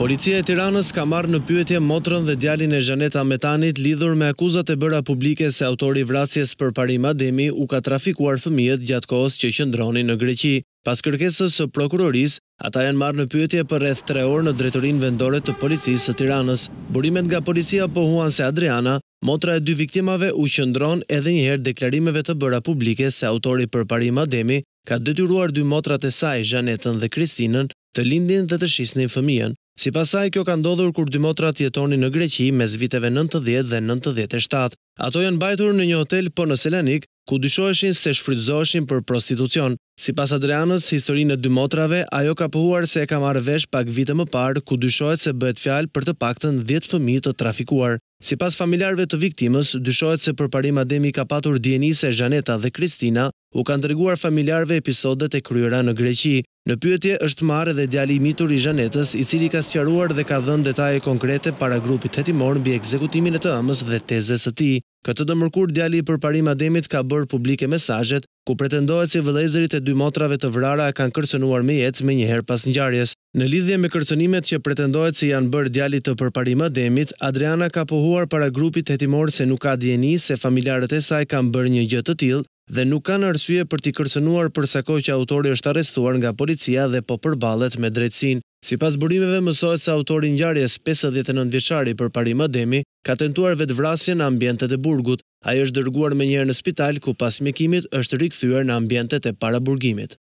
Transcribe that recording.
Policia e Tiranës ka marrë në pyetje motrën dhe djalin e Gjaneta Metanit lidhur me akuzat e bëra publike se autori i vrasjes për Parim Ademi u ka trafikuar fëmijët kohës që qëndronin në Greqi. Pas kërkesës së prokuroris, ata janë marrë në pyetje për rreth 3 orë në drejtorinë vendore të policisë së Tiranës. Burimet nga policia pohuan se Adriana, motra e dy viktimave, u qëndron edhe një herë deklarimeve të bëra publike se autori për Parim Ademi ka detyruar dy motrat e saj, Gjanetën dhe Kristinën, të lindin dhe të shisnin fëmijën Si pasaj, kjo ka ndodhur kur dy motrat jetoni në Greqi mes viteve 90 dhe 97. Ato janë bajtur në një hotel për në Selenik, ku dyshoeshin se shfrytëzoeshin për prostitucion. Si pas Adrianës, historinë e dy motrave, ajo ka pëhuar se e ka marrë vesh pak vite më parë, ku dyshoet se bëhet fjalë për të pakten 10 fëmi të trafikuar. Si pas familjarve të viktimës, dyshoet se përparim ademi ka patur djenise Janeta dhe Kristina, u kanë dreguar familjarve episodet e kryera në Greqi. Në pyetje është marë dhe djali i mitur i Zhanetës, i cili ka sqaruar dhe ka dhënë detaje konkrete para grupit hetimor mbi ekzekutimin e të ëmës dhe tezës së tij. Këtë të mërkur djali i përparim Ademit ka bërë publike mesazhet ku pretendohet se si vëlezërit e dy motrave të vrarë kanë kërcënuar me jetë me njëherë pas ngjarjes. Në lidhje me kërcënimet që pretendohet se si janë bërë djali të përparim Ademit, Adriana ka pohuar para grupit hetimor se nuk ka djeni se familjarët e saj kanë bërë një gjë të tillë, dhe nuk kanë arsye për t'i kërcënuar për sa kohë që autori është arrestuar nga policia dhe po përballet me drejtsin. Si pas burimeve mësohet se autori njarjes 59 vjeçari për parima demi, ka tentuar vetë vrasje në ambjentet e burgut, a i është dërguar me njerë në spital ku pas mjekimit është rikëthyër në ambjentet e para burgimit.